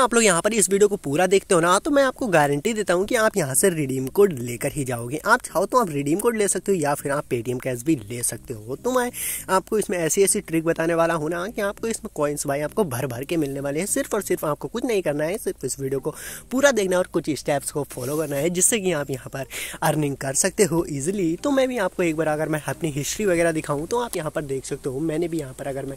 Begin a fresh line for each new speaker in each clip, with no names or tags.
आप लोग यहाँ पर इस वीडियो को पूरा देखते हो ना तो मैं आपको गारंटी देता हूँ कि आप यहाँ से रिडीम कोड लेकर ही जाओगे आप चाहो तो आप रिडीम कोड ले सकते हो या फिर आप पेटीएम कैश भी ले सकते हो तो मैं आपको इसमें ऐसी ऐसी ट्रिक बताने वाला हूँ ना कि आपको इसमें कॉइन्स भाई आपको भर भर के मिलने वाले हैं सिर्फ और सिर्फ आपको कुछ नहीं करना है सिर्फ इस वीडियो को पूरा देखना और कुछ स्टेप्स को फॉलो करना है जिससे कि आप यहाँ पर अर्निंग कर सकते हो ईजिली तो मैं भी आपको एक बार अगर मैं अपनी हिस्ट्री वगैरह दिखाऊँ तो आप यहाँ पर देख सकते हो मैंने भी यहाँ पर अगर मैं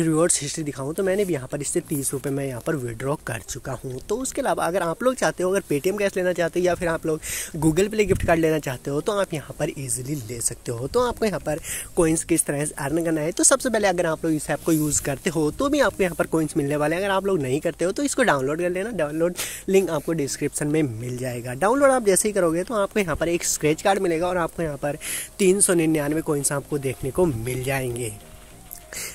रिवॉर्ड्स हिस्ट्री दिखाऊँ तो मैंने भी यहाँ पर इससे तीस रुपये मैं यहाँ पर विड्रॉ कर चुका हूँ तो उसके अलावा अगर आप लोग चाहते हो अगर पेटीएम कैश लेना चाहते हो या फिर आप लोग गूगल पे गिफ्ट कार्ड लेना चाहते हो तो आप यहाँ पर ईजिली ले सकते हो तो आपको यहाँ पर कोइंस किस तरह से अर्न करना है तो सबसे पहले अगर आप लोग इस ऐप को यूज़ करते हो तो भी आपको यहाँ पर कोइंस मिलने वाले हैं अगर आप लोग नहीं करते हो तो इसको डाउनलोड कर लेना डाउनलोड लिंक आपको डिस्क्रिप्शन में मिल जाएगा डाउनलोड आप जैसे ही करोगे तो आपको यहाँ पर एक स्क्रेच कार्ड मिलेगा और आपको यहाँ पर तीन सौ निन्यानवे कोइंस आपको देखने को मिल जाएंगे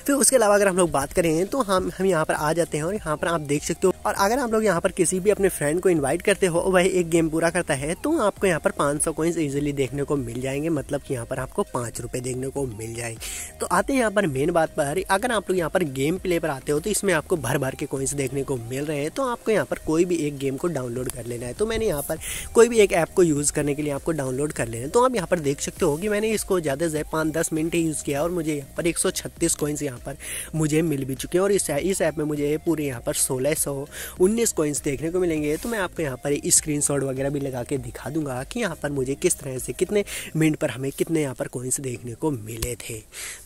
फिर उसके अलावा अगर हम लोग बात करें तो हम हम यहाँ पर आ जाते हैं और यहाँ पर आप देख सकते हो और अगर आप लोग यहाँ पर किसी भी अपने फ्रेंड को इन्वाइट करते हो वह एक गेम पूरा करता है तो आपको यहाँ पर पाँच सौ कोइंस ईजिली देखने को मिल जाएंगे मतलब कि यहाँ पर आपको पाँच रुपये देखने को मिल जाएंगे तो आते हैं यहाँ पर मेन बात पर अगर आप लोग यहाँ पर गेम प्ले पर आते हो तो इसमें आपको भर भर के कोइंस देखने को मिल रहे हैं तो आपको यहाँ पर कोई भी एक गेम को डाउनलोड कर लेना है तो मैंने यहाँ पर कोई भी एक ऐप को यूज़ करने के लिए आपको डाउनलोड कर लेना है तो आप यहाँ पर देख सकते हो कि मैंने इसको ज़्यादा से ज़्यादा पाँच दस मिनट ही यूज़ किया और मुझे यहाँ पर एक सौ छत्तीस कोइंस यहाँ पर मुझे मिल भी चुके हैं और इस ऐप में मुझे पूरे यहाँ पर सोलह सौ उन्नीस कॉइन्स देखने को मिलेंगे तो मैं आपको यहाँ पर स्क्रीन वगैरह भी लगा के दिखा दूंगा कि यहाँ पर मुझे किस तरह से कितने मिनट पर हमें कितने यहाँ पर कॉइन्स देखने को मिले थे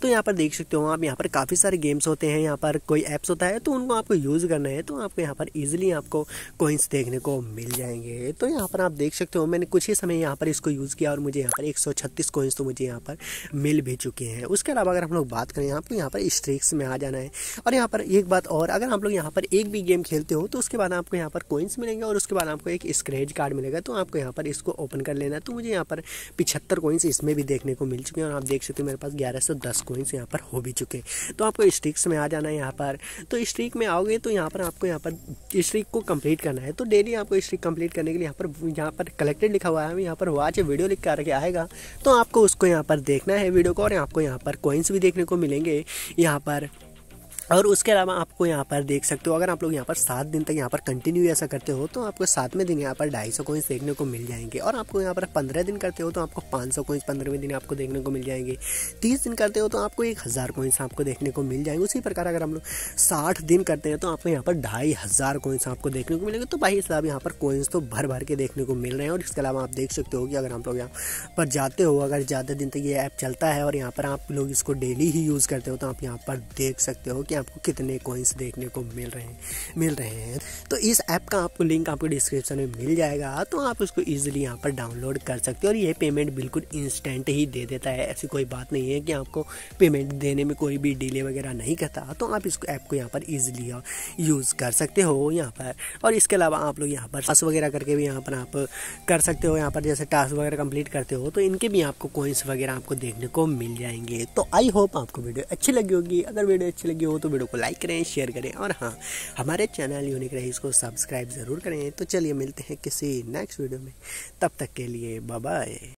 तो यहाँ पर देख सकते हो आप यहाँ पर काफ़ी सारे गेम्स होते हैं यहाँ पर कोई ऐप्स होता है तो उनको आपको यूज़ करना है तो आपको यहाँ पर ईजिली आपको कॉइन्स देखने को मिल जाएंगे तो यहाँ पर आप देख सकते हो मैंने कुछ ही समय यहाँ पर इसको यूज़ किया और मुझे यहाँ पर एक कॉइन्स तो मुझे यहाँ पर मिल भी चुके हैं उसके अलावा अगर हम लोग बात करें आपको यहाँ पर स्ट्रिक्स में आ जाना है और यहाँ पर एक बात और अगर हम लोग यहाँ पर एक भी गेम खेलते हो हो तो उसके बाद आपको यहाँ पर कोइंस मिलेंगे और उसके बाद आपको एक स्क्रेच कार्ड मिलेगा तो आपको यहाँ पर इसको ओपन कर लेना तो मुझे यहाँ पर पिछहत्तर कोइंस इसमें भी देखने को मिल चुके हैं और आप देख सकते हो मेरे पास ग्यारह सौ दस कोइंस यहाँ पर हो भी चुके तो आपको स्ट्रिक्स में आ जाना है यहाँ पर तो स्ट्रिक में आओगे तो यहाँ पर आपको यहाँ पर स्ट्रिक को कम्प्लीट करना है तो डेली आपको स्ट्रिक कंप्लीट करने के लिए यहाँ पर यहाँ पर कलेक्टेड लिखा हुआ है यहाँ पर वाच वीडियो लिख करके आएगा तो आपको उसको यहाँ पर देखना है वीडियो को और आपको यहाँ पर कोइंस भी देखने को मिलेंगे यहाँ पर और उसके अलावा आपको यहाँ पर देख सकते हो अगर आप लोग यहाँ पर सात दिन तक यहाँ पर कंटिन्यू ऐसा करते हो तो आपको सातवें दिन यहाँ पर ढाई सौ कोइंस देखने को मिल जाएंगे और आपको यहाँ पर पंद्रह दिन करते हो तो आपको पाँच सौ कोइंस पंद्रहवें दिन आपको देखने को मिल जाएंगे तीस दिन करते हो तो आपको एक हज़ार कोइंस आपको देखने को मिल जाएंगे उसी प्रकार अगर हम लोग साठ दिन करते हैं तो आपको यहाँ पर ढाई हज़ार कोइंस आपको देखने को मिलेंगे तो भाई साहब यहाँ पर कोइंस तो भर भर के देखने को मिल रहे हैं और इसके अलावा आप देख सकते हो कि अगर हम लोग यहाँ पर जाते हो अगर ज़्यादा दिन तक ये ऐप चलता है और यहाँ पर आप लोग इसको डेली ही यूज़ करते हो तो आप यहाँ पर देख सकते हो कि आपको कितने कोइंस देखने को मिल रहे हैं मिल रहे हैं तो इस ऐप का आपको लिंक आपको डिस्क्रिप्शन में मिल जाएगा तो आप उसको ईजिली यहाँ पर डाउनलोड कर सकते हो और ये पेमेंट बिल्कुल इंस्टेंट ही दे देता है ऐसी कोई बात नहीं है कि आपको पेमेंट देने में कोई भी डिले वगैरह नहीं करता तो आप इसको ऐप को यहाँ पर ईजिली यूज़ कर सकते हो यहाँ पर और इसके अलावा आप लोग यहाँ पर टास्क वगैरह करके भी यहाँ पर आप कर सकते हो यहाँ पर जैसे टास्क वगैरह कंप्लीट करते हो तो इनके भी आपको कोइंस वगैरह आपको देखने को मिल जाएंगे तो आई होप आपको वीडियो अच्छी लगी होगी अगर वीडियो अच्छी लगी हो तो वीडियो को लाइक करें शेयर करें और हाँ हमारे चैनल यूनिक रही इसको सब्सक्राइब ज़रूर करें तो चलिए मिलते हैं किसी नेक्स्ट वीडियो में तब तक के लिए बाय